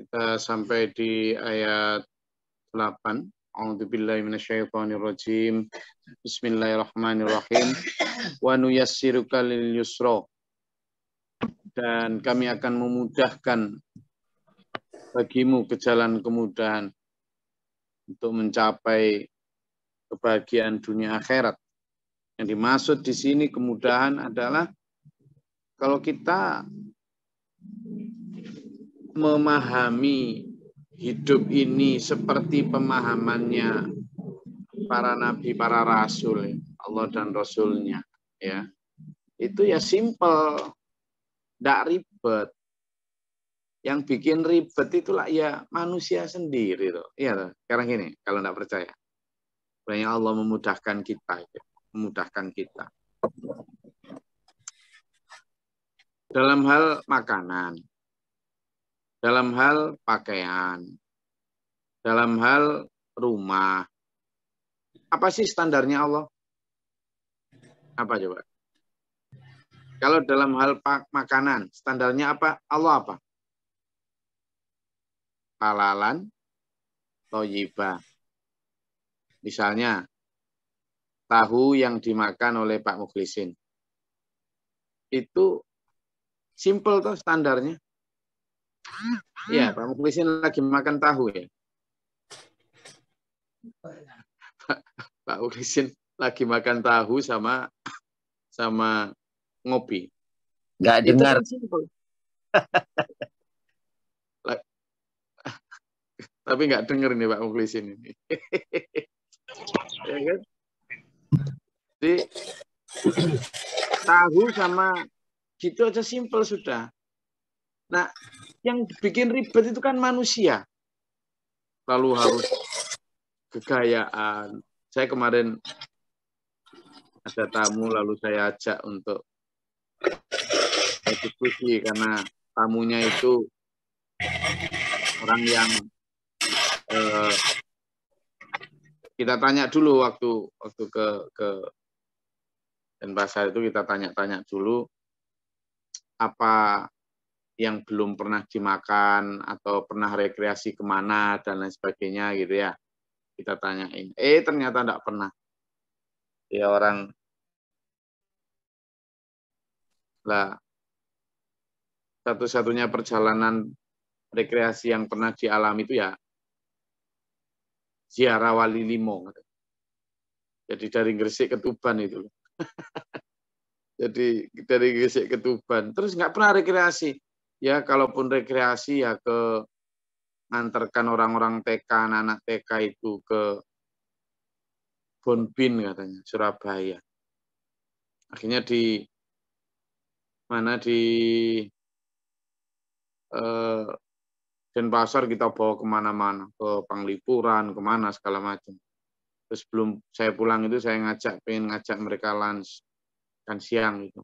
Kita sampai di ayat 8. A'udzubillahi minasyaitonirrajim. Bismillahirrahmanirrahim. Wa nuyassiruka lil yusra. Dan kami akan memudahkan bagimu ke jalan kemudahan untuk mencapai kebahagiaan dunia akhirat. Yang dimaksud di sini kemudahan adalah kalau kita memahami hidup ini seperti pemahamannya para nabi, para rasul, Allah dan rasulnya, ya. Itu ya simple, tidak ribet. Yang bikin ribet itulah ya manusia sendiri loh. Iya Sekarang gini, kalau tidak percaya. Banyak Allah memudahkan kita, ya. memudahkan kita. Dalam hal makanan, dalam hal pakaian, dalam hal rumah. Apa sih standarnya Allah? Apa coba? Kalau dalam hal pak makanan, standarnya apa? Allah apa? Halalan, toyibah. Misalnya, tahu yang dimakan oleh Pak Muklisin. Itu simple tuh standarnya. Iya, Pak Muklisin lagi makan tahu ya. Pak, Pak Muklisin lagi makan tahu sama sama ngopi. Gak dengar. Tapi nggak denger nih Pak Muklisin ini. Ya kan? tahu sama gitu aja simple sudah. Nah, yang bikin ribet itu kan manusia. Lalu harus kekayaan. Saya kemarin ada tamu lalu saya ajak untuk diskusi karena tamunya itu orang yang eh, kita tanya dulu waktu waktu ke ke dan itu kita tanya-tanya dulu apa yang belum pernah dimakan atau pernah rekreasi kemana dan lain sebagainya gitu ya kita tanyain eh ternyata tidak pernah ya orang lah satu-satunya perjalanan rekreasi yang pernah dialami itu ya ziarah wali limo jadi dari Gresik ke Tuban itu jadi dari Gresik ke Tuban terus nggak pernah rekreasi ya kalaupun rekreasi ya ke ngantarkan orang-orang TK, anak-anak TK itu ke Bonbin katanya, Surabaya. Akhirnya di mana di eh, Denpasar kita bawa kemana-mana, ke Panglipuran, kemana segala macam. Terus belum saya pulang itu saya ngajak, pengen ngajak mereka lunch kan siang itu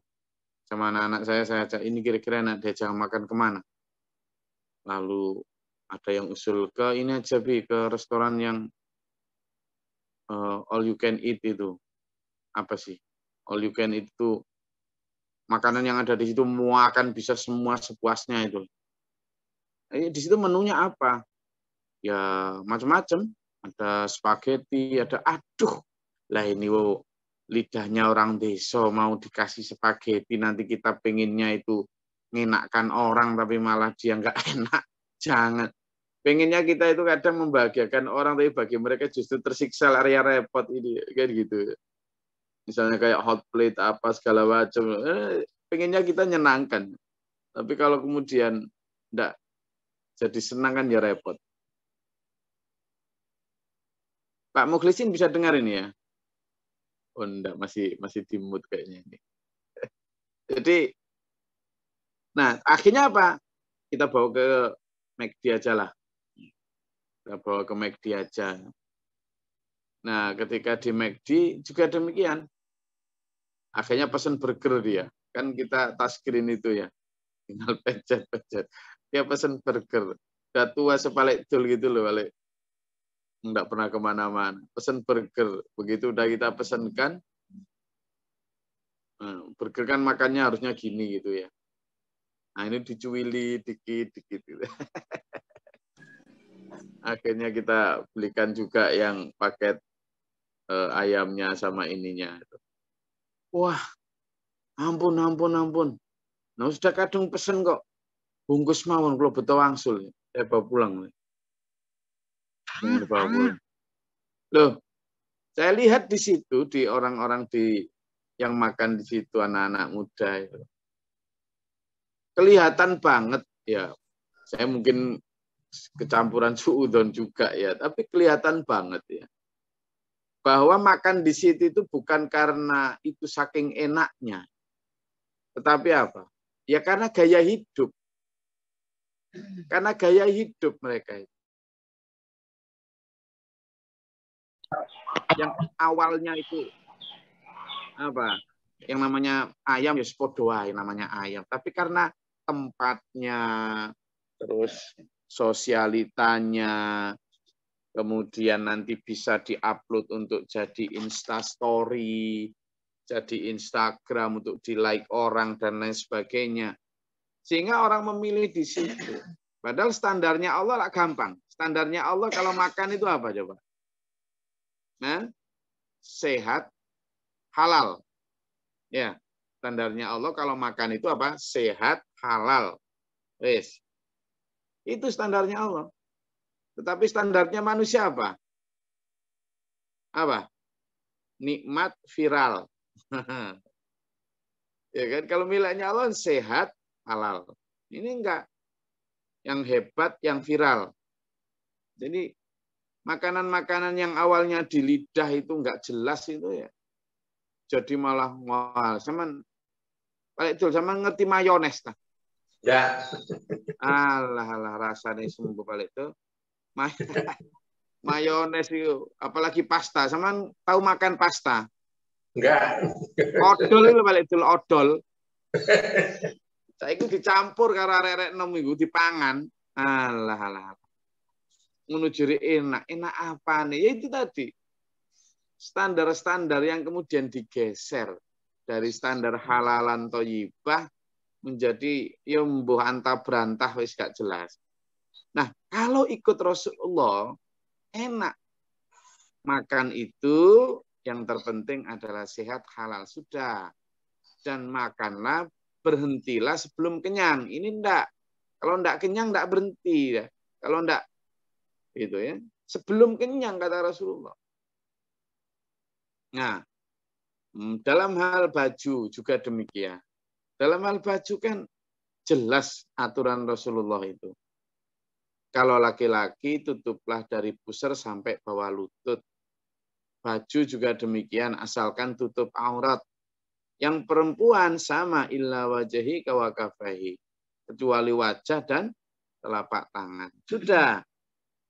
sama anak-anak saya saya ajak ini kira-kira anak diajak makan kemana lalu ada yang usul ke ini aja bi ke restoran yang uh, all you can eat itu apa sih all you can eat itu makanan yang ada di situ muakan bisa semua sepuasnya itu eh, di situ menunya apa ya macam-macam ada spaghetti ada aduh lah ini wow lidahnya orang desa mau dikasih spaghetti nanti kita pengennya itu ngenakkan orang tapi malah dia nggak enak jangan pengennya kita itu kadang membahagiakan orang tapi bagi mereka justru tersiksa area repot ini kayak gitu misalnya kayak hot plate apa segala macam eh, pengennya kita nyenangkan tapi kalau kemudian ndak jadi senang kan ya repot Pak Muklisin bisa dengar ini ya? Oh, enggak, masih masih timut kayaknya ini. Jadi nah, akhirnya apa? Kita bawa ke McD aja lah. Kita bawa ke McD aja. Nah, ketika di McD juga demikian. Akhirnya pesan burger dia. Kan kita touchscreen itu ya. Tinggal pencet-pencet. Dia pesan burger. Udah tua sepalek dul gitu loh, balik enggak pernah kemana-mana. Pesan burger, begitu udah kita pesankan eh, burger kan makannya harusnya gini gitu ya. Nah ini dicuili dikit-dikit gitu. Akhirnya kita belikan juga yang paket eh, ayamnya sama ininya. Wah, ampun, ampun, ampun. Nah sudah kadung pesen kok. Bungkus mawon kalau betul wangsul. Saya bawa pulang. Nih. Ah. Loh, saya lihat di situ di orang-orang di yang makan di situ anak-anak muda Kelihatan banget ya. Saya mungkin kecampuran suudon juga ya, tapi kelihatan banget ya. Bahwa makan di situ itu bukan karena itu saking enaknya. Tetapi apa? Ya karena gaya hidup. Karena gaya hidup mereka itu. yang awalnya itu apa yang namanya ayam ya sepodoa yang namanya ayam tapi karena tempatnya terus sosialitanya kemudian nanti bisa diupload untuk jadi instastory jadi Instagram untuk di like orang dan lain sebagainya sehingga orang memilih di situ padahal standarnya Allah lah gampang standarnya Allah kalau makan itu apa coba nah, sehat, halal. Ya, standarnya Allah kalau makan itu apa? Sehat, halal. Wes. Itu standarnya Allah. Tetapi standarnya manusia apa? Apa? Nikmat viral. ya kan? Kalau miliknya Allah sehat, halal. Ini enggak. Yang hebat, yang viral. Jadi makanan-makanan yang awalnya di lidah itu nggak jelas itu ya. Jadi malah mual. Sama Pak itu sama ngerti mayones nah. Ya. Alah alah rasanya sembuh Pak itu. May mayones itu apalagi pasta. Sama tahu makan pasta? Enggak. Odol itu Pak itu, odol. Saya itu dicampur karena rerek nomi itu dipangan. Alah alah menuju enak. Enak apa nih? Ya itu tadi. Standar-standar yang kemudian digeser dari standar halalan toyibah menjadi yombuh ya anta berantah wis gak jelas. Nah, kalau ikut Rasulullah enak. Makan itu yang terpenting adalah sehat halal sudah. Dan makanlah berhentilah sebelum kenyang. Ini ndak. Kalau ndak kenyang ndak berhenti. Kalau ndak gitu ya. Sebelum kenyang kata Rasulullah. Nah, hmm, dalam hal baju juga demikian. Dalam hal baju kan jelas aturan Rasulullah itu. Kalau laki-laki tutuplah dari pusar sampai bawah lutut. Baju juga demikian asalkan tutup aurat. Yang perempuan sama illa wajahi kawakafahi. Kecuali wajah dan telapak tangan. Sudah.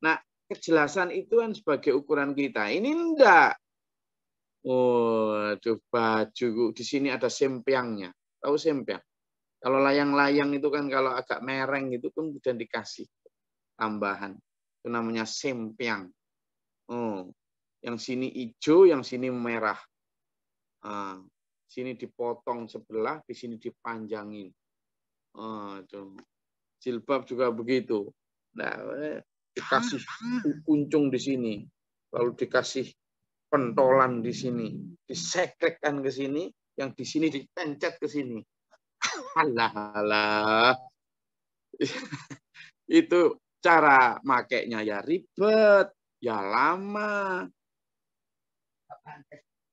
Nah, kejelasan itu kan sebagai ukuran kita. Ini enggak. Oh, aduh, baju. Di sini ada sempiangnya. Tahu sempiang? Kalau layang-layang itu kan kalau agak mereng itu pun kemudian dikasih tambahan. Itu namanya sempiang. Oh, yang sini hijau, yang sini merah. Ah, sini dipotong sebelah, di sini dipanjangin. Oh, itu. Jilbab juga begitu. Nah, dikasih ah. kuncung di sini, lalu dikasih pentolan di sini, disekrekkan ke sini, yang di sini dipencet ke sini. Alah, alah. Itu cara makainya ya ribet, ya lama.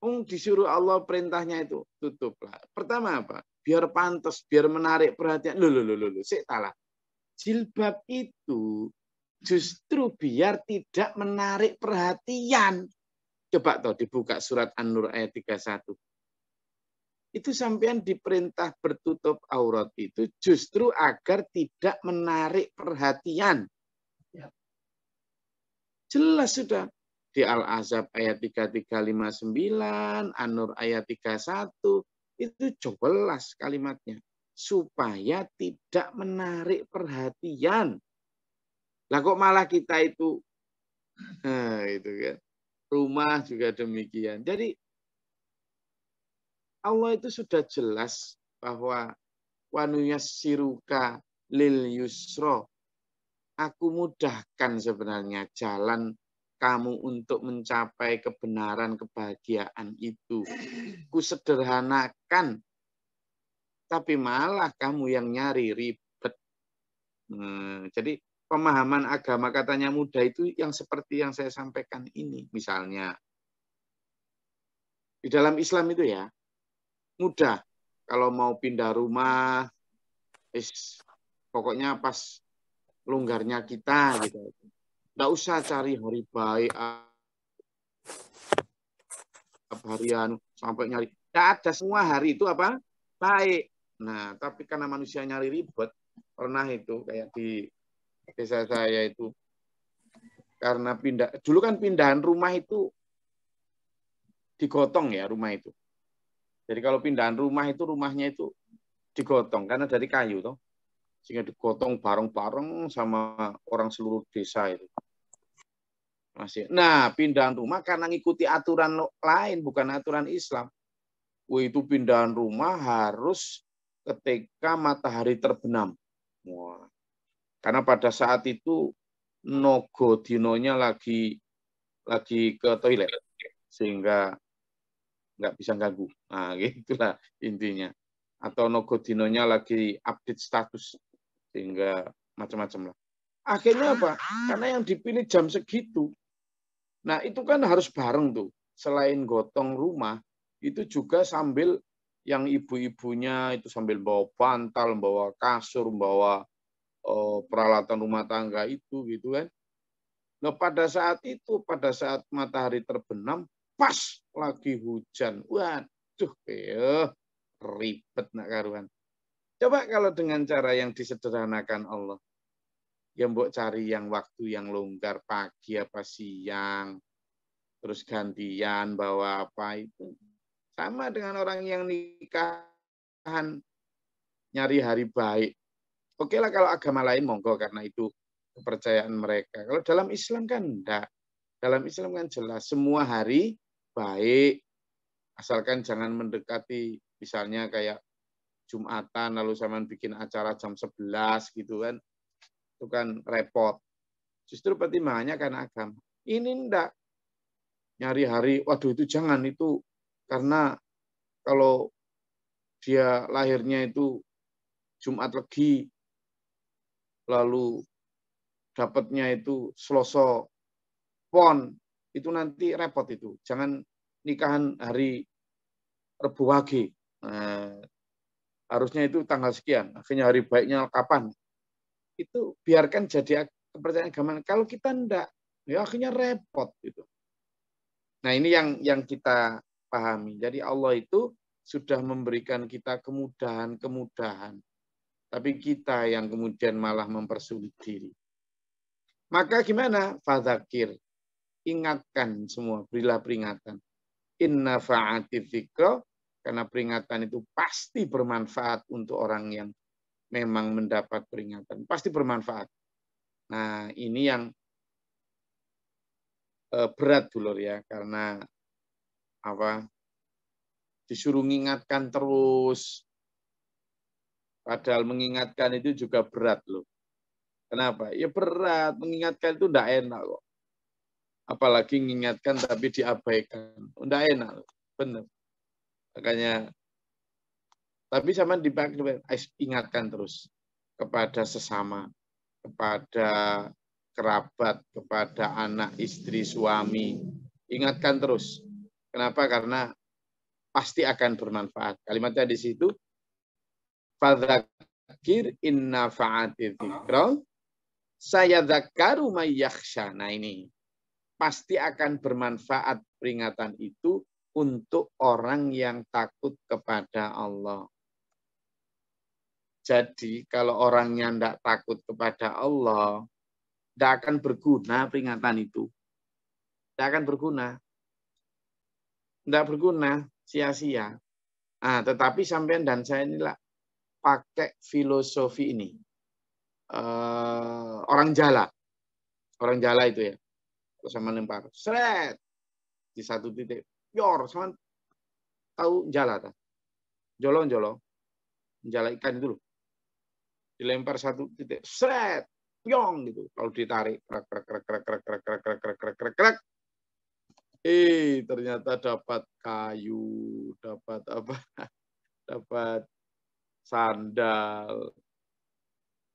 Ung disuruh Allah perintahnya itu tutuplah. Pertama apa? Biar pantas, biar menarik perhatian. lu lu lu lu saya salah. Jilbab itu justru biar tidak menarik perhatian. Coba toh dibuka surat An-Nur ayat 31. Itu sampean diperintah bertutup aurat itu justru agar tidak menarik perhatian. Ya. Jelas sudah di Al-Azab ayat 3359, An-Nur ayat 31, itu jelas kalimatnya. Supaya tidak menarik perhatian lah kok malah kita itu nah, gitu kan. Rumah juga demikian. Jadi Allah itu sudah jelas bahwa wanunya siruka lil yusro. Aku mudahkan sebenarnya jalan kamu untuk mencapai kebenaran kebahagiaan itu. ku sederhanakan, Tapi malah kamu yang nyari ribet. Hmm, jadi pemahaman agama katanya muda itu yang seperti yang saya sampaikan ini misalnya di dalam Islam itu ya mudah kalau mau pindah rumah is pokoknya pas longgarnya kita gitu nggak usah cari hari baik apa harian sampai nyari nggak ada semua hari itu apa baik nah tapi karena manusia nyari ribet pernah itu kayak di desa saya itu karena pindah dulu kan pindahan rumah itu digotong ya rumah itu jadi kalau pindahan rumah itu rumahnya itu digotong karena dari kayu toh sehingga digotong bareng-bareng sama orang seluruh desa itu masih nah pindahan rumah karena ngikuti aturan lain bukan aturan Islam Wah, itu pindahan rumah harus ketika matahari terbenam wah karena pada saat itu Nogo Dinonya lagi lagi ke toilet sehingga nggak bisa ganggu. Nah, gitulah intinya. Atau Nogo Dinonya lagi update status sehingga macam-macam lah. Akhirnya apa? Karena yang dipilih jam segitu. Nah, itu kan harus bareng tuh. Selain gotong rumah, itu juga sambil yang ibu-ibunya itu sambil bawa bantal, bawa kasur, bawa Eh, peralatan rumah tangga itu gitu kan. Nah pada saat itu, pada saat matahari terbenam, pas lagi hujan. Waduh, eh, ribet nak karuan. Coba kalau dengan cara yang disederhanakan Allah. Ya mbok cari yang waktu yang longgar, pagi apa siang. Terus gantian bawa apa itu. Sama dengan orang yang nikahan nyari hari baik Oke lah kalau agama lain monggo karena itu kepercayaan mereka. Kalau dalam Islam kan enggak. Dalam Islam kan jelas semua hari baik asalkan jangan mendekati misalnya kayak Jumatan lalu zaman bikin acara jam 11 gitu kan. Itu kan repot. Justru pertimbangannya karena agama. Ini enggak. Nyari hari, waduh itu jangan itu karena kalau dia lahirnya itu Jumat legi lalu dapatnya itu seloso pon itu nanti repot itu jangan nikahan hari Rebu Wage nah, harusnya itu tanggal sekian akhirnya hari baiknya kapan itu biarkan jadi kepercayaan agama kalau kita ndak ya akhirnya repot itu nah ini yang yang kita pahami jadi Allah itu sudah memberikan kita kemudahan-kemudahan tapi kita yang kemudian malah mempersulit diri. Maka gimana? Fadzakir. Ingatkan semua, berilah peringatan. Inna fa'ati karena peringatan itu pasti bermanfaat untuk orang yang memang mendapat peringatan. Pasti bermanfaat. Nah, ini yang eh, berat dulur ya, karena apa disuruh mengingatkan terus Padahal mengingatkan itu juga berat loh. Kenapa? Ya berat, mengingatkan itu enggak enak kok. Apalagi mengingatkan tapi diabaikan. Enggak enak loh. Benar. Makanya tapi sama dipakai eh, ingatkan terus kepada sesama, kepada kerabat, kepada anak, istri, suami. Ingatkan terus. Kenapa? Karena pasti akan bermanfaat. Kalimatnya di situ Fadzakir inna fa'ati dzikra. Saya zakaru mayyakhsha. Nah ini. Pasti akan bermanfaat peringatan itu untuk orang yang takut kepada Allah. Jadi kalau orangnya tidak takut kepada Allah, tidak akan berguna peringatan itu. Tidak akan berguna. Tidak berguna, sia-sia. Nah, tetapi sampean dan saya inilah pakai filosofi ini. Uh, orang jala. Orang jala itu ya. Terus sama lempar. Seret. Di satu titik. Yor. Sama tahu jala. Ta. Jolo jolo. Jala ikan itu loh. Dilempar satu titik. Seret. Pyong gitu. Lalu ditarik. Krek, krek, krek, krek, krek, krek, krek, krek, krek, krek, krek, krek. Eh, ternyata dapat kayu, dapat apa? dapat sandal.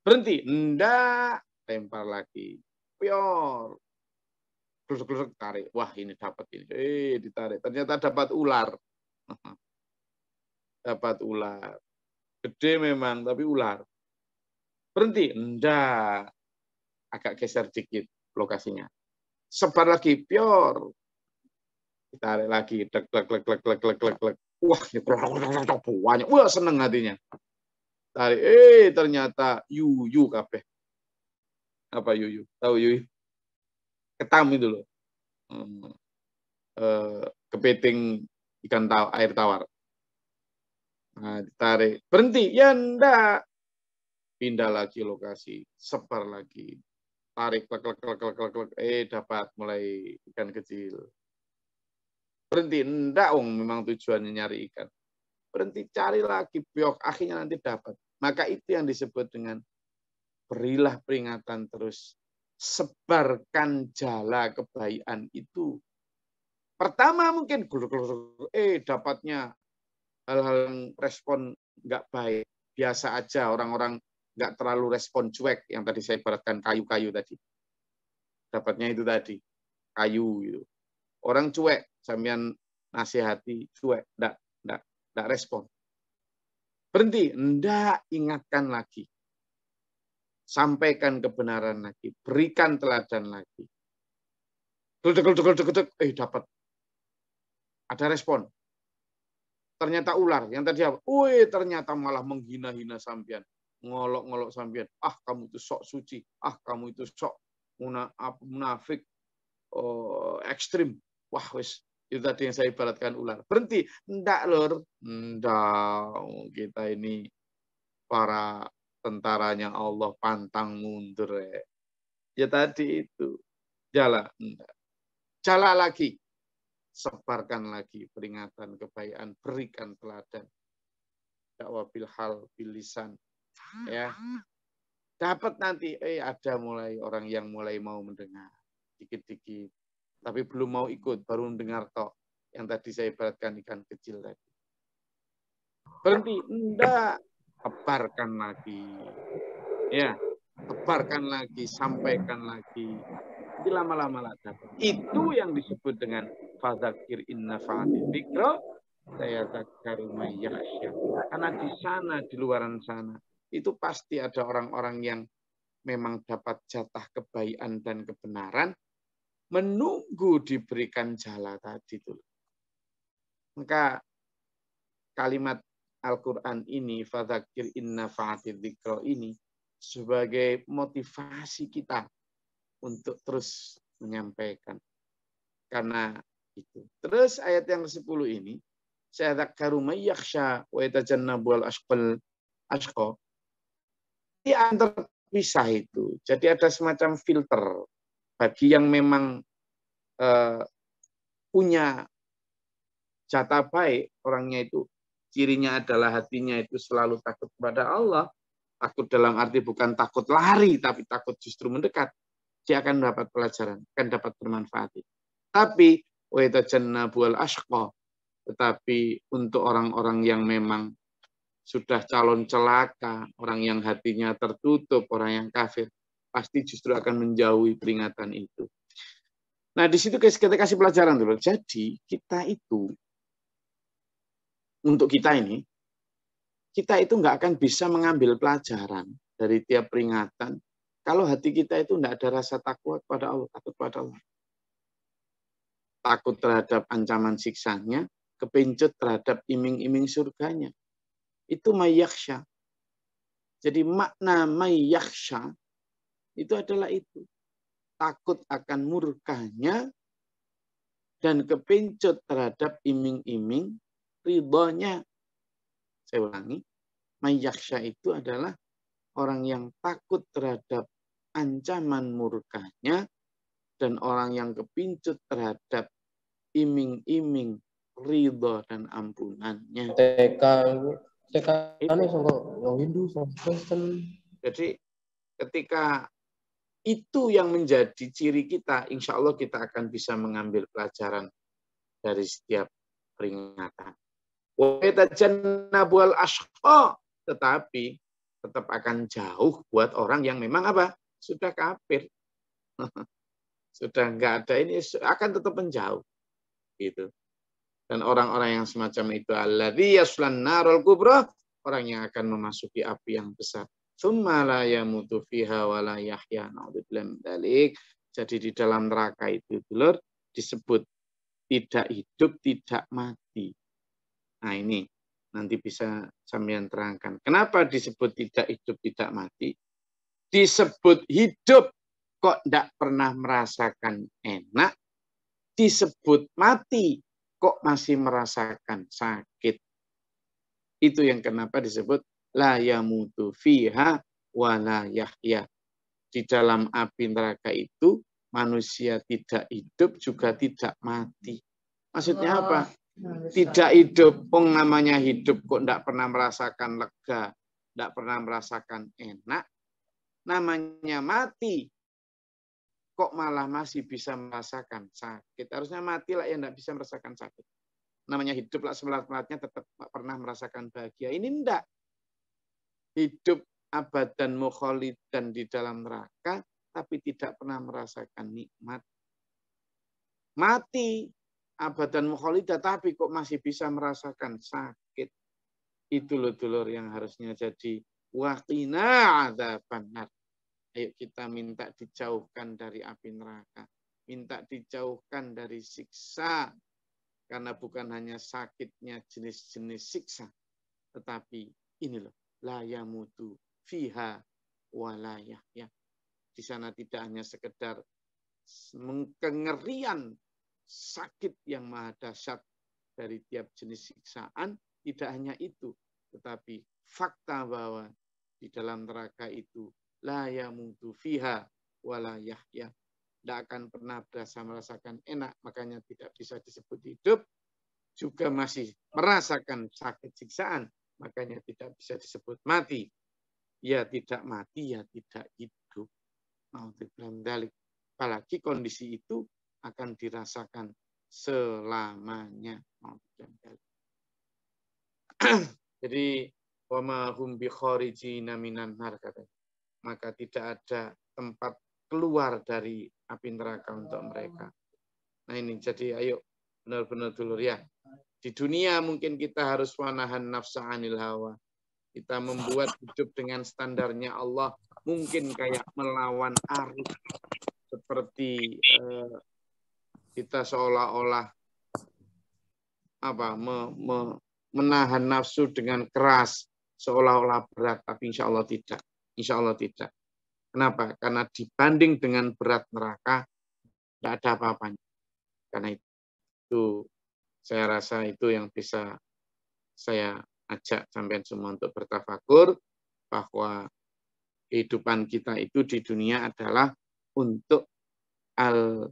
Berhenti, Ndak. lempar lagi. Pior. Klusuk-klusuk tarik. Wah, ini dapat ini. Eh, ditarik. Ternyata dapat ular. dapat ular. Gede memang, tapi ular. Berhenti, Ndak. Agak geser dikit lokasinya. Sebar lagi, pior. Ditarik lagi, dek, dek, dek, dek, dek, dek, dek, dek. Wah, banyak. Wah, seneng hatinya tarik eh ternyata yuyu kabeh apa yuyu tahu yuyu ketam itu loh hmm. eh, kepiting ikan taw air tawar nah, ditarik berhenti ya ndak pindah lagi lokasi sebar lagi tarik klek klek klek klek klek, klek. eh dapat mulai ikan kecil berhenti enggak om memang tujuannya nyari ikan berhenti cari lagi biok akhirnya nanti dapat maka itu yang disebut dengan berilah peringatan terus. Sebarkan jala kebaikan itu. Pertama mungkin eh dapatnya hal-hal respon nggak baik. Biasa aja orang-orang nggak terlalu respon cuek yang tadi saya ibaratkan kayu-kayu tadi. Dapatnya itu tadi. Kayu gitu. Orang cuek, sambian nasihati cuek, ndak ndak ndak respon. Berhenti, ndak ingatkan lagi. Sampaikan kebenaran lagi, berikan teladan lagi. Duduk, duduk, duduk, duduk, eh dapat. Ada respon. Ternyata ular, yang tadi apa? Wih, ternyata malah menghina-hina sampean. Ngolok-ngolok sampean. Ah, kamu itu sok suci. Ah, kamu itu sok munafik, oh, ekstrim. Wah, wes itu tadi yang saya ibaratkan ular. Berhenti. ndak lor. ndak Kita ini para tentaranya Allah pantang mundur. Ya, ya tadi itu. Jala. Ndak. Jala lagi. Sebarkan lagi peringatan kebaikan. Berikan teladan. Dakwah bilhal, bilisan. Ya. Dapat nanti, eh ada mulai orang yang mulai mau mendengar. Dikit-dikit tapi belum mau ikut, baru mendengar tok yang tadi saya ibaratkan ikan kecil tadi. Berhenti, enggak, tebarkan lagi. Ya, tebarkan lagi, sampaikan lagi. Jadi lama-lama lah Itu yang disebut dengan fadzakir inna fa'ati fikro saya takaru mayyasya. Karena di sana, di luaran sana, itu pasti ada orang-orang yang memang dapat jatah kebaikan dan kebenaran, menunggu diberikan jala tadi itu. Maka kalimat Al-Quran ini, fadzakir inna fa'atidzikra ini, sebagai motivasi kita untuk terus menyampaikan. Karena itu. Terus ayat yang ke-10 ini, saya zakaru may yakhsha wa yatajannabu al asqal Di antar pisah itu. Jadi ada semacam filter bagi yang memang uh, punya jatah baik orangnya itu cirinya adalah hatinya itu selalu takut kepada Allah takut dalam arti bukan takut lari tapi takut justru mendekat dia akan dapat pelajaran akan dapat bermanfaat tapi bual ashqa tetapi untuk orang-orang yang memang sudah calon celaka, orang yang hatinya tertutup, orang yang kafir, pasti justru akan menjauhi peringatan itu. Nah, di situ kita kasih pelajaran dulu. Jadi, kita itu, untuk kita ini, kita itu nggak akan bisa mengambil pelajaran dari tiap peringatan kalau hati kita itu nggak ada rasa takut pada Allah, takut pada Allah. Takut terhadap ancaman siksanya, kepincut terhadap iming-iming surganya. Itu mayaksha. Jadi makna mayaksha itu adalah itu. Takut akan murkahnya dan kepincut terhadap iming-iming ridhonya. Saya ulangi, mayaksha itu adalah orang yang takut terhadap ancaman murkahnya dan orang yang kepincut terhadap iming-iming ridho dan ampunannya. TK, TK anu Hindu, Jadi ketika itu yang menjadi ciri kita, insya Allah kita akan bisa mengambil pelajaran dari setiap peringatan. Tetapi tetap akan jauh buat orang yang memang apa? Sudah kafir. Sudah nggak ada ini, akan tetap menjauh. Gitu. Dan orang-orang yang semacam itu, Allah dia narol orang yang akan memasuki api yang besar summa la yamutu fiha wa la yahya. dalik. Jadi di dalam neraka itu dulur disebut tidak hidup, tidak mati. Nah ini nanti bisa sampean terangkan. Kenapa disebut tidak hidup, tidak mati? Disebut hidup kok tidak pernah merasakan enak, disebut mati kok masih merasakan sakit. Itu yang kenapa disebut la yamutu fiha wa la yahya. Di dalam api neraka itu manusia tidak hidup juga tidak mati. Maksudnya apa? Tidak hidup, pengamanya namanya hidup kok tidak pernah merasakan lega, tidak pernah merasakan enak. Namanya mati, kok malah masih bisa merasakan sakit. Harusnya mati lah yang tidak bisa merasakan sakit. Namanya hidup lah semelat-melatnya tetap pernah merasakan bahagia. Ini enggak hidup abad dan mukholid dan di dalam neraka, tapi tidak pernah merasakan nikmat. Mati abad dan mukholid, tapi kok masih bisa merasakan sakit. Itu loh dulur yang harusnya jadi wakina ada banget. Ayo kita minta dijauhkan dari api neraka. Minta dijauhkan dari siksa. Karena bukan hanya sakitnya jenis-jenis siksa. Tetapi ini loh la yamutu fiha wa la Di sana tidak hanya sekedar mengkengerian sakit yang maha dahsyat dari tiap jenis siksaan, tidak hanya itu, tetapi fakta bahwa di dalam neraka itu la yamutu fiha wa la Tidak akan pernah berasa merasakan enak, makanya tidak bisa disebut hidup, juga masih merasakan sakit siksaan, Makanya tidak bisa disebut mati. Ya tidak mati, ya tidak hidup. dalik. Apalagi kondisi itu akan dirasakan selamanya. Jadi wama hum bi nar Maka tidak ada tempat keluar dari api neraka untuk mereka. Nah ini jadi ayo benar-benar dulu ya di dunia mungkin kita harus menahan nafsa anil hawa. Kita membuat hidup dengan standarnya Allah. Mungkin kayak melawan arus. Seperti eh, kita seolah-olah apa me, me, menahan nafsu dengan keras seolah-olah berat tapi insya Allah tidak insya Allah tidak kenapa karena dibanding dengan berat neraka tidak ada apa-apanya karena itu saya rasa itu yang bisa saya ajak sampai semua untuk bertafakur bahwa kehidupan kita itu di dunia adalah untuk al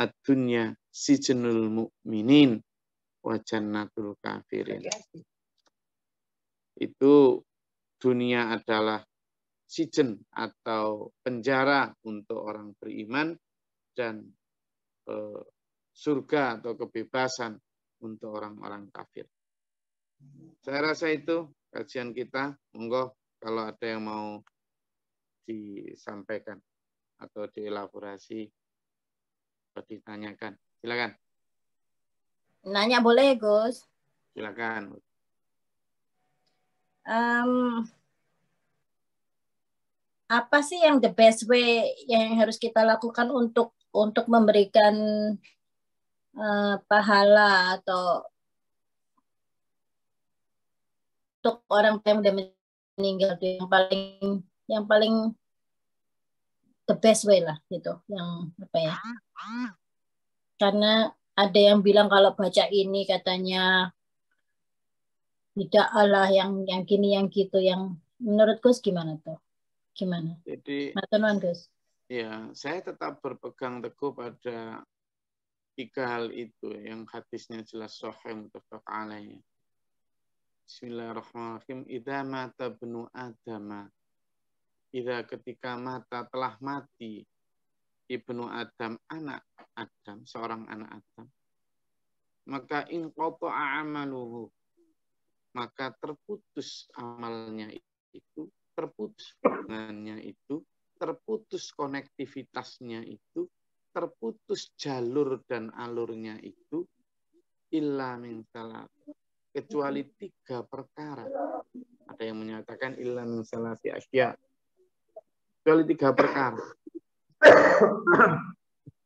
adunya si sijenul mu'minin wajanatul kafirin. Itu dunia adalah sijen atau penjara untuk orang beriman dan eh, surga atau kebebasan untuk orang-orang kafir. Saya rasa itu kajian kita. Monggo kalau ada yang mau disampaikan atau dielaborasi atau ditanyakan. Silakan. Nanya boleh, Gus? Silakan. Um, apa sih yang the best way yang harus kita lakukan untuk untuk memberikan Eh, pahala atau untuk orang yang sudah meninggal itu yang paling yang paling the best way lah gitu yang apa ya karena ada yang bilang kalau baca ini katanya tidak Allah yang yang gini yang gitu yang menurut Gus gimana tuh gimana jadi Matenuan, Gus ya saya tetap berpegang teguh pada tiga hal itu yang hadisnya jelas sahih muttafaq alaih. Bismillahirrahmanirrahim. Idza mata bnu Adama. Idza ketika mata telah mati ibnu Adam anak Adam seorang anak Adam maka inqata amaluhu maka terputus amalnya itu terputus hubungannya itu terputus konektivitasnya itu terputus jalur dan alurnya itu illa min salat kecuali tiga perkara. Ada yang menyatakan illa min salasi asya. Kecuali tiga perkara.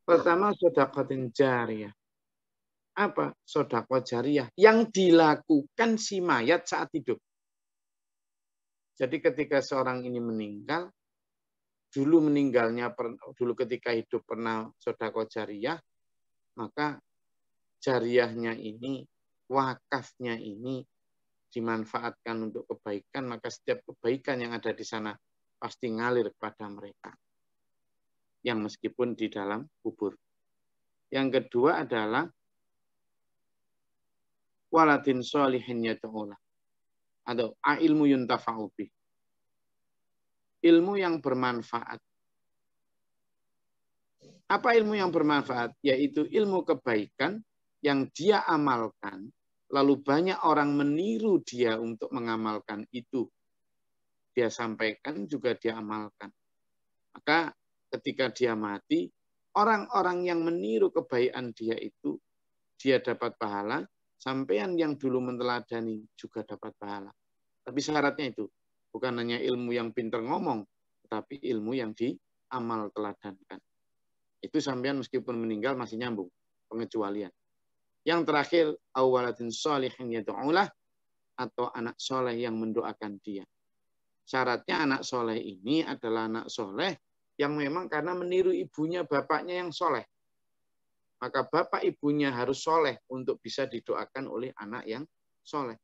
Pertama sodakotin jariah Apa? Sodako jariah Yang dilakukan si mayat saat hidup. Jadi ketika seorang ini meninggal, dulu meninggalnya dulu ketika hidup pernah sodako jariah maka jariahnya ini wakafnya ini dimanfaatkan untuk kebaikan maka setiap kebaikan yang ada di sana pasti ngalir kepada mereka yang meskipun di dalam kubur yang kedua adalah waladin solihin yata'ulah atau a'ilmu yuntafa'ubih ilmu yang bermanfaat. Apa ilmu yang bermanfaat? Yaitu ilmu kebaikan yang dia amalkan, lalu banyak orang meniru dia untuk mengamalkan itu. Dia sampaikan juga dia amalkan. Maka ketika dia mati, orang-orang yang meniru kebaikan dia itu, dia dapat pahala, sampean yang dulu menteladani juga dapat pahala. Tapi syaratnya itu, Bukan hanya ilmu yang pinter ngomong, tetapi ilmu yang diamal teladankan. Itu sampean meskipun meninggal masih nyambung pengecualian. Yang terakhir, awaladin yang yadu'ulah, atau anak soleh yang mendoakan dia. Syaratnya anak soleh ini adalah anak soleh yang memang karena meniru ibunya, bapaknya yang soleh. Maka bapak ibunya harus soleh untuk bisa didoakan oleh anak yang soleh.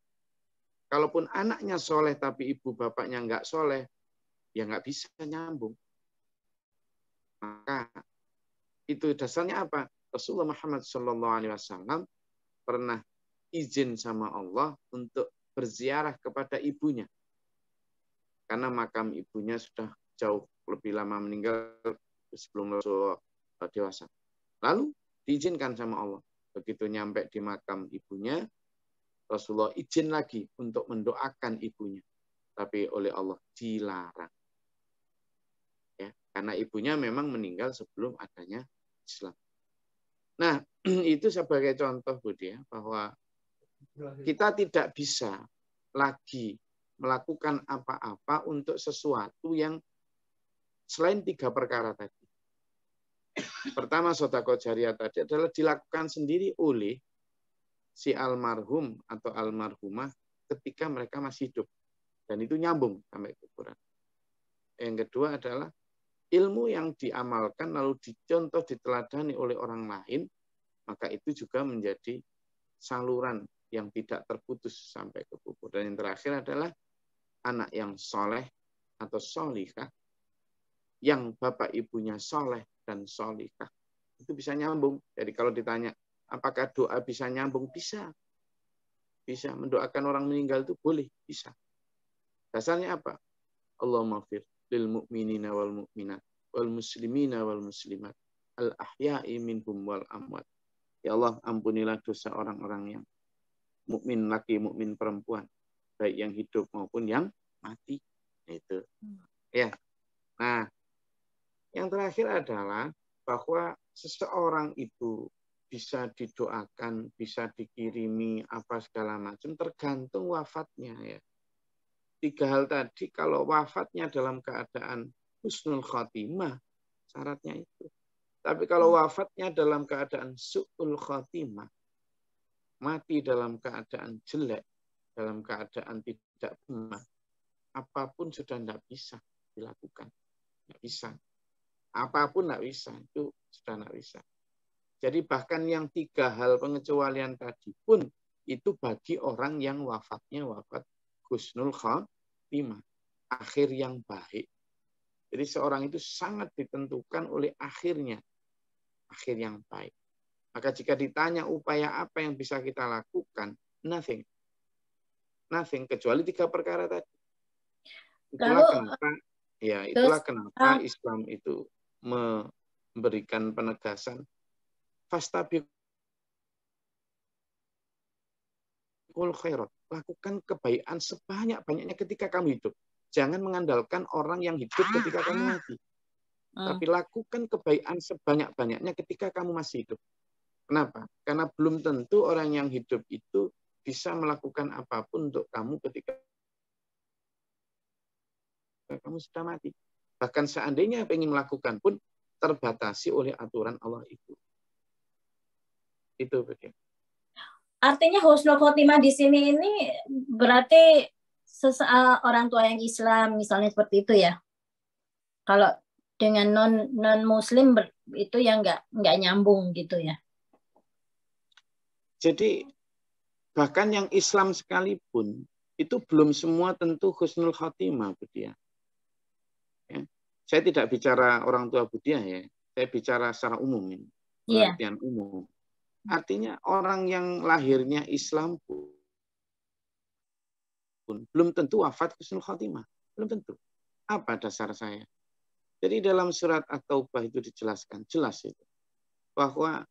Kalaupun anaknya soleh tapi ibu bapaknya nggak soleh, ya nggak bisa nyambung. Maka itu dasarnya apa? Rasulullah Muhammad Shallallahu Alaihi Wasallam pernah izin sama Allah untuk berziarah kepada ibunya. Karena makam ibunya sudah jauh lebih lama meninggal sebelum Rasulullah dewasa. Lalu diizinkan sama Allah. Begitu nyampe di makam ibunya, Rasulullah izin lagi untuk mendoakan ibunya. Tapi oleh Allah dilarang. Ya, karena ibunya memang meninggal sebelum adanya Islam. Nah, itu sebagai contoh Budi ya, bahwa kita tidak bisa lagi melakukan apa-apa untuk sesuatu yang selain tiga perkara tadi. Pertama, sodako jariah tadi adalah dilakukan sendiri oleh si almarhum atau almarhumah ketika mereka masih hidup. Dan itu nyambung sampai kuburan. Yang kedua adalah ilmu yang diamalkan lalu dicontoh diteladani oleh orang lain, maka itu juga menjadi saluran yang tidak terputus sampai ke kubur. Dan yang terakhir adalah anak yang soleh atau solikah yang bapak ibunya soleh dan solikah Itu bisa nyambung. Jadi kalau ditanya, Apakah doa bisa nyambung? Bisa. Bisa. Mendoakan orang meninggal itu boleh. Bisa. Dasarnya apa? Allah mafir lil mu'minina wal mu'minat wal muslimina wal muslimat al ahya'i minhum wal amwat. Ya Allah, ampunilah dosa orang-orang yang mukmin laki, mukmin perempuan, baik yang hidup maupun yang mati. Itu. Ya. Nah, yang terakhir adalah bahwa seseorang itu bisa didoakan, bisa dikirimi apa segala macam tergantung wafatnya ya. Tiga hal tadi kalau wafatnya dalam keadaan husnul khotimah syaratnya itu. Tapi kalau hmm. wafatnya dalam keadaan su'ul khotimah mati dalam keadaan jelek, dalam keadaan tidak benar, apapun sudah tidak bisa dilakukan. Tidak bisa. Apapun tidak bisa, itu sudah tidak bisa. Jadi bahkan yang tiga hal pengecualian tadi pun itu bagi orang yang wafatnya wafat Gusnul khotimah, akhir yang baik. Jadi seorang itu sangat ditentukan oleh akhirnya, akhir yang baik. Maka jika ditanya upaya apa yang bisa kita lakukan, nothing. Nothing, kecuali tiga perkara tadi. Itulah Lalu, kenapa, ya, eh, itulah terus, kenapa uh, Islam itu memberikan penegasan fastabiqul khairat. Lakukan kebaikan sebanyak-banyaknya ketika kamu hidup. Jangan mengandalkan orang yang hidup ah, ketika kamu ah. mati. Ah. Tapi lakukan kebaikan sebanyak-banyaknya ketika kamu masih hidup. Kenapa? Karena belum tentu orang yang hidup itu bisa melakukan apapun untuk kamu ketika kamu sudah mati. Bahkan seandainya ingin melakukan pun terbatasi oleh aturan Allah itu. Itu begini. Artinya husnul khotimah di sini ini berarti sesal eh, orang tua yang Islam misalnya seperti itu ya. Kalau dengan non non muslim itu yang nggak nggak nyambung gitu ya. Jadi bahkan yang Islam sekalipun itu belum semua tentu husnul khotimah Budia. Ya. Saya tidak bicara orang tua Budia ya, saya bicara secara umum ini, yeah. Iya. umum. Artinya orang yang lahirnya Islam pun belum tentu wafat husnul khotimah. Belum tentu. Apa dasar saya? Jadi dalam surat At-Taubah itu dijelaskan, jelas itu. Bahwa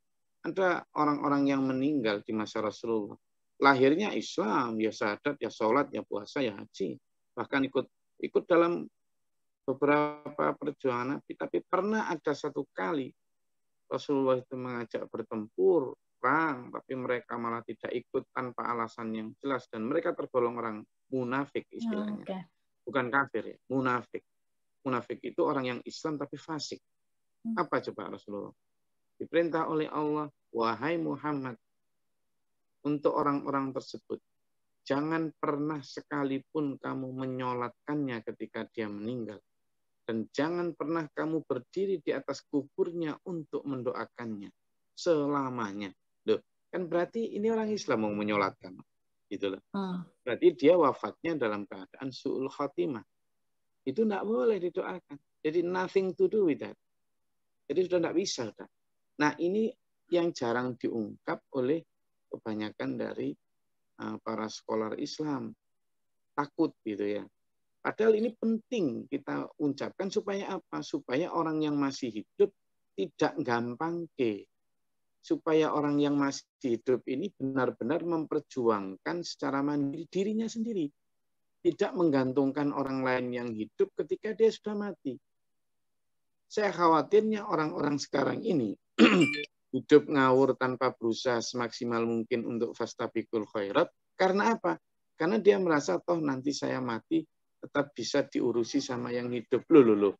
ada orang-orang yang meninggal di masa Rasulullah. Lahirnya Islam, ya sadat, ya sholat, ya puasa, ya haji. Bahkan ikut ikut dalam beberapa perjuangan Nabi. Tapi pernah ada satu kali Rasulullah itu mengajak bertempur, perang, tapi mereka malah tidak ikut tanpa alasan yang jelas dan mereka tergolong orang munafik istilahnya. okay. Bukan kafir ya, munafik. Munafik itu orang yang Islam tapi fasik. Hmm. Apa coba Rasulullah? Diperintah oleh Allah, wahai Muhammad, untuk orang-orang tersebut, jangan pernah sekalipun kamu menyolatkannya ketika dia meninggal. Dan jangan pernah kamu berdiri di atas kuburnya untuk mendoakannya selamanya. Loh, kan berarti ini orang Islam mau menyolatkan. Gitu loh. Hmm. Berarti dia wafatnya dalam keadaan su'ul khatimah. Itu tidak boleh didoakan. Jadi nothing to do with that. Jadi sudah tidak bisa. Sudah. Nah ini yang jarang diungkap oleh kebanyakan dari eh, para sekolah Islam. Takut gitu ya. Padahal ini penting kita ucapkan supaya apa? Supaya orang yang masih hidup tidak gampang ke. Supaya orang yang masih hidup ini benar-benar memperjuangkan secara mandiri dirinya sendiri. Tidak menggantungkan orang lain yang hidup ketika dia sudah mati. Saya khawatirnya orang-orang sekarang ini hidup ngawur tanpa berusaha semaksimal mungkin untuk fastabikul khairat. Karena apa? Karena dia merasa toh nanti saya mati tetap bisa diurusi sama yang hidup. Loh, loh, loh.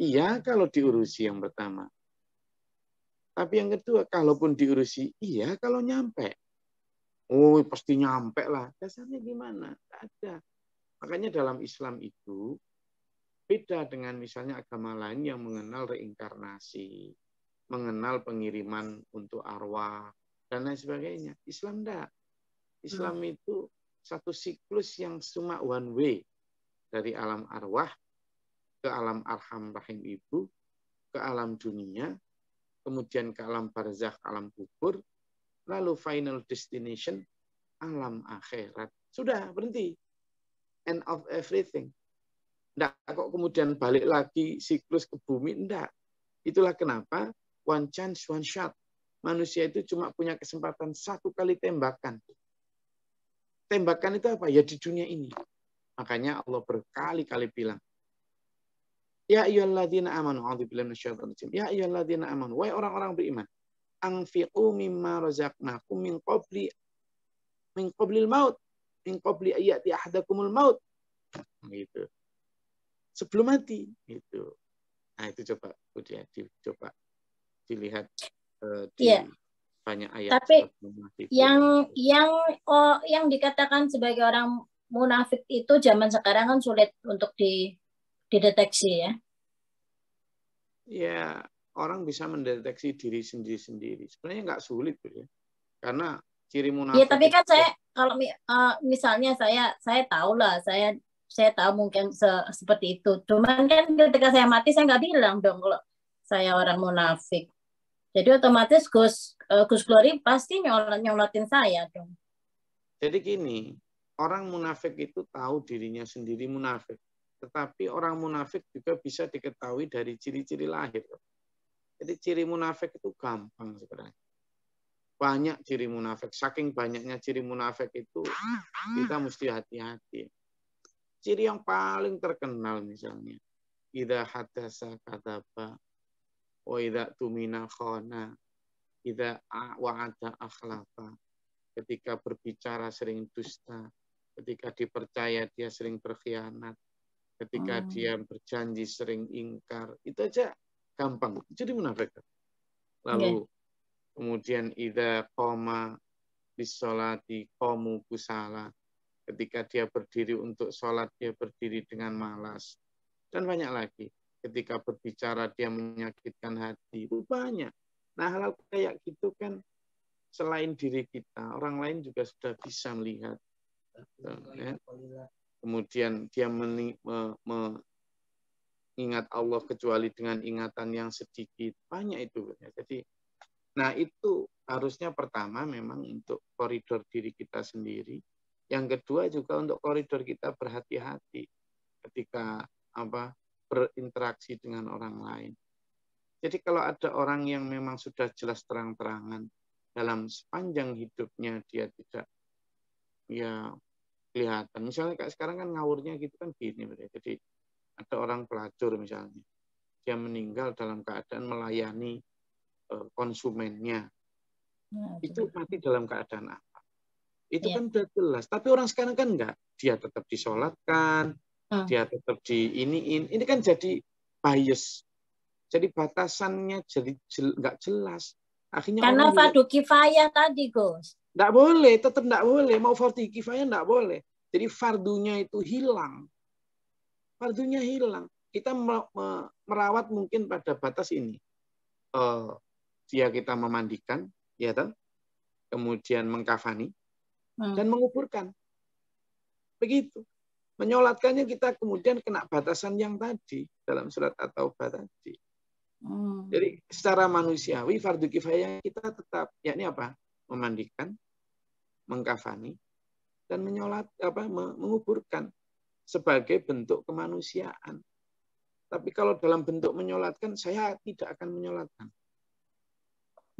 Iya kalau diurusi yang pertama. Tapi yang kedua, kalaupun diurusi, iya kalau nyampe. Oh, pasti nyampe lah. Dasarnya gimana? Tidak ada. Makanya dalam Islam itu, beda dengan misalnya agama lain yang mengenal reinkarnasi, mengenal pengiriman untuk arwah, dan lain sebagainya. Islam tidak. Islam hmm. itu satu siklus yang cuma one way dari alam arwah ke alam arham rahim ibu, ke alam dunia, kemudian ke alam barzakh, alam kubur, lalu final destination alam akhirat. Sudah berhenti. End of everything. tidak kok kemudian balik lagi siklus ke bumi, tidak Itulah kenapa one chance, one shot. Manusia itu cuma punya kesempatan satu kali tembakan. Tembakan itu apa? Ya di dunia ini. Makanya Allah berkali-kali bilang, Ya ayyuhalladzina amanu, a'udzubillahi minasyaitonir rajim. Ya ayyuhalladzina amanu, wahai orang-orang beriman, anfiqu mimma razaqnakum min qabli min qablil maut, min qabli ayati ahadakumul maut. Gitu. Sebelum mati, gitu. Nah, itu coba udah dicoba dilihat uh, di yeah. banyak ayat. Tapi yang yang oh, yang dikatakan sebagai orang munafik itu zaman sekarang kan sulit untuk di, dideteksi ya? Ya, orang bisa mendeteksi diri sendiri-sendiri. Sebenarnya nggak sulit ya. Karena ciri munafik. Iya, tapi kan saya kalau eh, misalnya saya saya tahu lah, saya saya tahu mungkin se seperti itu. Cuman kan ketika saya mati saya nggak bilang dong kalau saya orang munafik. Jadi otomatis Gus uh, Gus Glory pasti nyolot nyolotin saya dong. Jadi gini, Orang munafik itu tahu dirinya sendiri munafik. Tetapi orang munafik juga bisa diketahui dari ciri-ciri lahir. Jadi ciri munafik itu gampang sebenarnya. Banyak ciri munafik. Saking banyaknya ciri munafik itu kita mesti hati-hati. Ciri yang paling terkenal misalnya. Ida hadasa kataba. Wa ida tumina khona. Ida wa'ada akhlafa. Ketika berbicara sering dusta. Ketika dipercaya dia sering berkhianat. Ketika oh. dia berjanji sering ingkar. Itu aja gampang. Jadi munafik. Lalu yeah. kemudian ida koma bisolati komu kusala, Ketika dia berdiri untuk sholat, dia berdiri dengan malas. Dan banyak lagi. Ketika berbicara, dia menyakitkan hati. Itu banyak. Nah, hal, -hal kayak gitu kan selain diri kita, orang lain juga sudah bisa melihat. Ya. Kemudian dia mengingat Allah kecuali dengan ingatan yang sedikit. Banyak itu. Ya. Jadi, nah itu harusnya pertama memang untuk koridor diri kita sendiri. Yang kedua juga untuk koridor kita berhati-hati ketika apa berinteraksi dengan orang lain. Jadi kalau ada orang yang memang sudah jelas terang-terangan dalam sepanjang hidupnya dia tidak ya kelihatan. Misalnya kayak sekarang kan ngawurnya gitu kan gini, bro. jadi ada orang pelacur misalnya, dia meninggal dalam keadaan melayani e, konsumennya. Nah, itu betul. mati dalam keadaan apa? Itu ya. kan sudah jelas. Tapi orang sekarang kan enggak. Dia tetap disolatkan, hmm. dia tetap di ini. Ini kan jadi bias. Jadi batasannya jadi jel, enggak jelas. Akhirnya Karena fardu kifayah tadi, Gus. Tidak boleh, tetap tidak boleh. Mau fardu kifayah tidak boleh. Jadi fardunya itu hilang. Fardunya hilang. Kita merawat mungkin pada batas ini. Uh, eh, dia ya kita memandikan, ya kan kemudian mengkafani, hmm. dan menguburkan. Begitu. Menyolatkannya kita kemudian kena batasan yang tadi dalam surat atau taubah tadi. Hmm. Jadi secara manusiawi fardu kifayah kita tetap yakni apa? Memandikan, mengkafani, dan menyolat apa menguburkan sebagai bentuk kemanusiaan. Tapi kalau dalam bentuk menyolatkan, saya tidak akan menyolatkan.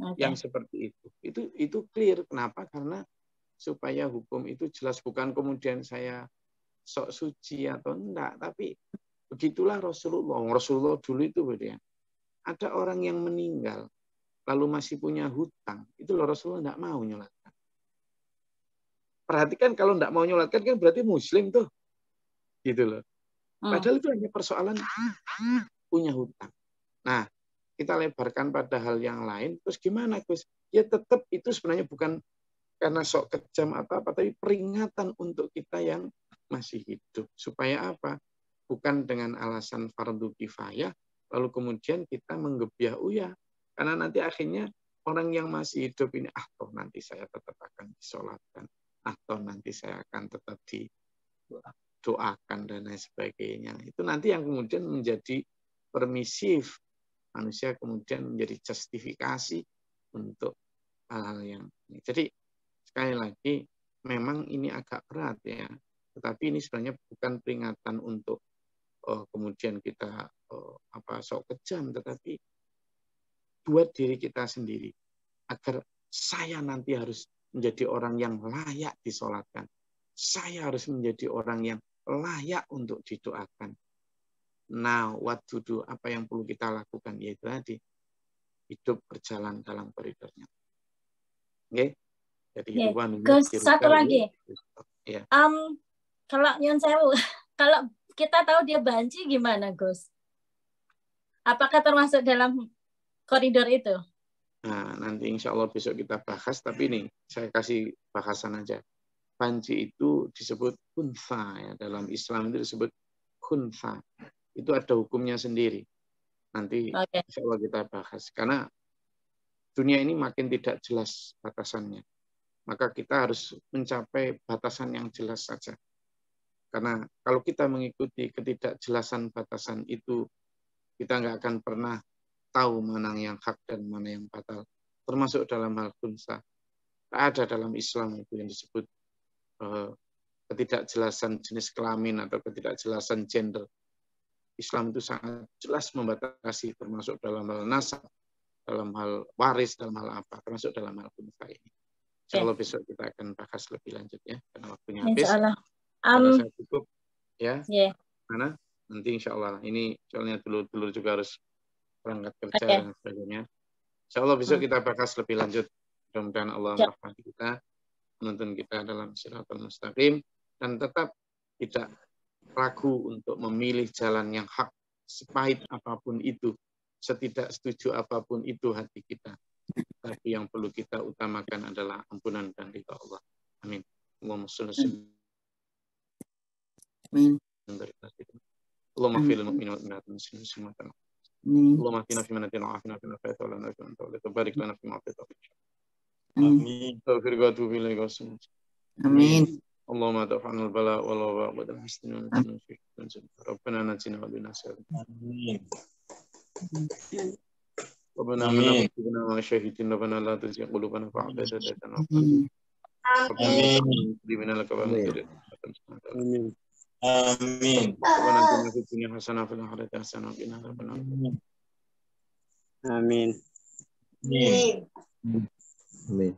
Okay. Yang seperti itu. Itu itu clear. Kenapa? Karena supaya hukum itu jelas bukan kemudian saya sok suci atau enggak, tapi begitulah Rasulullah. Rasulullah dulu itu ya ada orang yang meninggal, lalu masih punya hutang. Itu loh Rasulullah tidak mau nyolatkan. Perhatikan kalau tidak mau nyolatkan kan berarti muslim tuh. Gitu loh. Hmm. Padahal itu hanya persoalan punya hutang. Nah, kita lebarkan pada hal yang lain. Terus gimana, Gus? Ya tetap itu sebenarnya bukan karena sok kejam atau apa, tapi peringatan untuk kita yang masih hidup. Supaya apa? Bukan dengan alasan fardu kifayah, lalu kemudian kita menggebiah uya oh karena nanti akhirnya orang yang masih hidup ini ah toh nanti saya tetap akan disolatkan atau ah, nanti saya akan tetap didoakan dan lain sebagainya itu nanti yang kemudian menjadi permisif manusia kemudian menjadi justifikasi untuk hal-hal yang ini. jadi sekali lagi memang ini agak berat ya tetapi ini sebenarnya bukan peringatan untuk oh, kemudian kita apa sok kejam tetapi buat diri kita sendiri agar saya nanti harus menjadi orang yang layak disolatkan. Saya harus menjadi orang yang layak untuk didoakan. nah what to do? Apa yang perlu kita lakukan? Yaitu tadi, hidup berjalan dalam koridornya. Oke? Okay? Jadi okay. hidupan Ke satu lagi. Ya. Um, kalau yang saya kalau kita tahu dia banci gimana, Gus? Apakah termasuk dalam koridor itu? Nah, nanti insya Allah besok kita bahas, tapi ini saya kasih bahasan aja. Panci itu disebut kunfa, ya. dalam Islam itu disebut kunfa. Itu ada hukumnya sendiri. Nanti okay. insya Allah kita bahas. Karena dunia ini makin tidak jelas batasannya. Maka kita harus mencapai batasan yang jelas saja. Karena kalau kita mengikuti ketidakjelasan batasan itu kita nggak akan pernah tahu mana yang hak dan mana yang batal. Termasuk dalam hal kunsa. Ada dalam Islam itu yang disebut uh, ketidakjelasan jenis kelamin atau ketidakjelasan gender. Islam itu sangat jelas membatasi termasuk dalam hal nasab, dalam hal waris, dalam hal apa, termasuk dalam hal kunsa ini. Insya Allah besok kita akan bahas lebih lanjut ya, karena waktunya habis. Insya Allah. Um, cukup ya. Yeah. Mana? nanti insya Allah ini soalnya telur-telur juga harus berangkat kerja okay. dan sebagainya. Insya Allah besok hmm. kita bahas lebih lanjut. Mudah-mudahan Allah yep. Ya. merahmati kita, menuntun kita dalam silaturahim mustaqim dan tetap tidak ragu untuk memilih jalan yang hak sepahit apapun itu, setidak setuju apapun itu hati kita. Tapi yang perlu kita utamakan adalah ampunan dan ridha Allah. Amin. Allahumma sholli Amin. Amin. اللهم اغفر للمؤمنين والمؤمنات والمسلمين والمسلمات اللهم اهدنا فيمن هدينا وعافنا فيمن عافيت ولا نعافنا انت وليت وبارك لنا فيما اعطيت امين استغفرك واتوب اليك واسلم امين اللهم ادفع عنا البلاء والوباء ودم حسنين ربنا نتنا ولنا امين ربنا من ما شهدنا ربنا لا تزغ قلوبنا بعد إذ هديتنا آمين. آمين. Ah. Amin. Amin. Amin. Amin. Amin.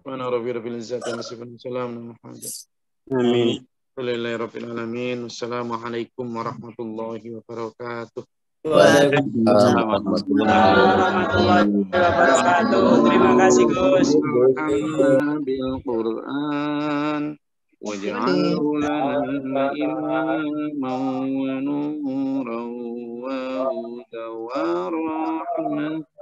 warahmatullahi wabarakatuh. Terima kasih Gus. واجعله لنا إماما ونورا وهدى ورحمة